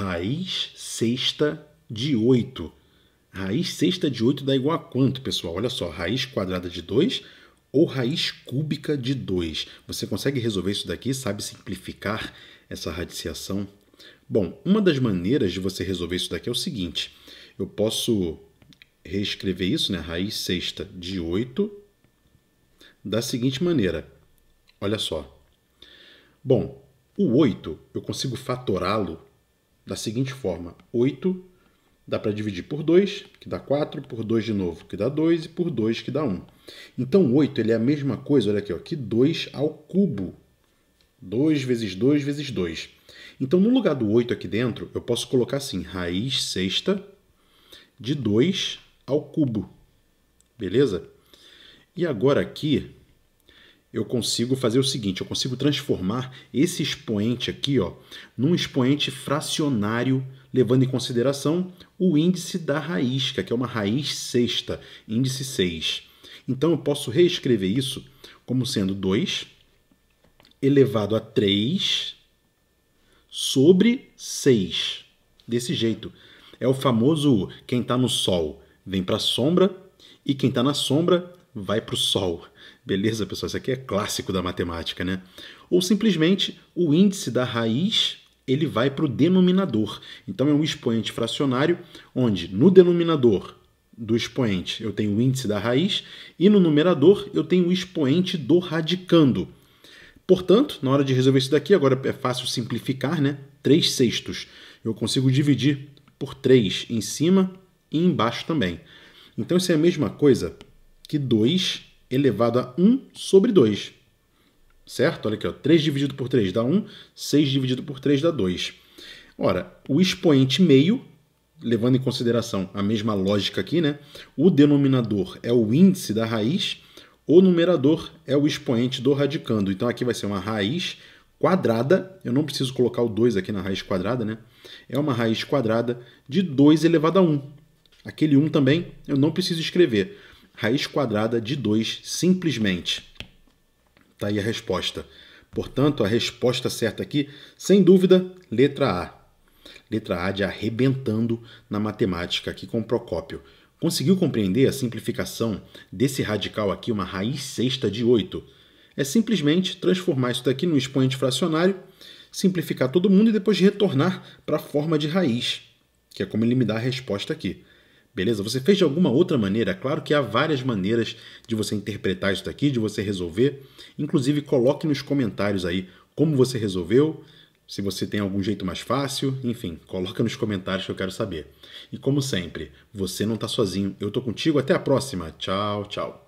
raiz sexta de 8. Raiz sexta de 8 dá igual a quanto, pessoal? Olha só, raiz quadrada de 2 ou raiz cúbica de 2. Você consegue resolver isso daqui? Sabe simplificar essa radiciação? Bom, uma das maneiras de você resolver isso daqui é o seguinte. Eu posso reescrever isso, né? Raiz sexta de 8 da seguinte maneira. Olha só. Bom, o 8 eu consigo fatorá-lo da seguinte forma: 8 dá para dividir por 2, que dá 4, por 2 de novo, que dá 2, e por 2, que dá 1. Então, 8 ele é a mesma coisa, olha aqui, ó, que 2 ao cubo. 2 vezes 2 vezes 2. Então, no lugar do 8 aqui dentro, eu posso colocar assim, raiz sexta de 2 ao cubo. Beleza? E agora aqui, eu consigo fazer o seguinte, eu consigo transformar esse expoente aqui ó, num expoente fracionário, levando em consideração o índice da raiz, que aqui é uma raiz sexta, índice 6. Então eu posso reescrever isso como sendo 2 elevado a 3 sobre 6. Desse jeito. É o famoso quem está no sol vem para a sombra e quem está na sombra vai para o sol. Beleza, pessoal, isso aqui é clássico da matemática, né? Ou simplesmente o índice da raiz ele vai para o denominador. Então é um expoente fracionário onde no denominador do expoente eu tenho o índice da raiz e no numerador eu tenho o expoente do radicando. Portanto, na hora de resolver isso daqui, agora é fácil simplificar, né? 3 sextos. Eu consigo dividir por 3 em cima e embaixo também. Então, isso é a mesma coisa que 2 elevado a 1 sobre 2. Certo? Olha aqui, ó. 3 dividido por 3 dá 1, 6 dividido por 3 dá 2. Ora, o expoente meio, levando em consideração a mesma lógica aqui, né? O denominador é o índice da raiz, o numerador é o expoente do radicando. Então aqui vai ser uma raiz quadrada, eu não preciso colocar o 2 aqui na raiz quadrada, né? É uma raiz quadrada de 2 elevado a 1. Aquele 1 também eu não preciso escrever raiz quadrada de 2 simplesmente. Está aí a resposta. Portanto, a resposta certa aqui, sem dúvida, letra A. Letra A de arrebentando na matemática aqui com Procópio. Conseguiu compreender a simplificação desse radical aqui, uma raiz sexta de 8? É simplesmente transformar isso daqui num expoente fracionário, simplificar todo mundo e depois retornar para a forma de raiz, que é como ele me dá a resposta aqui. Beleza? Você fez de alguma outra maneira? Claro que há várias maneiras de você interpretar isso daqui, de você resolver. Inclusive, coloque nos comentários aí como você resolveu, se você tem algum jeito mais fácil, enfim, coloca nos comentários que eu quero saber. E como sempre, você não está sozinho, eu estou contigo, até a próxima. Tchau, tchau.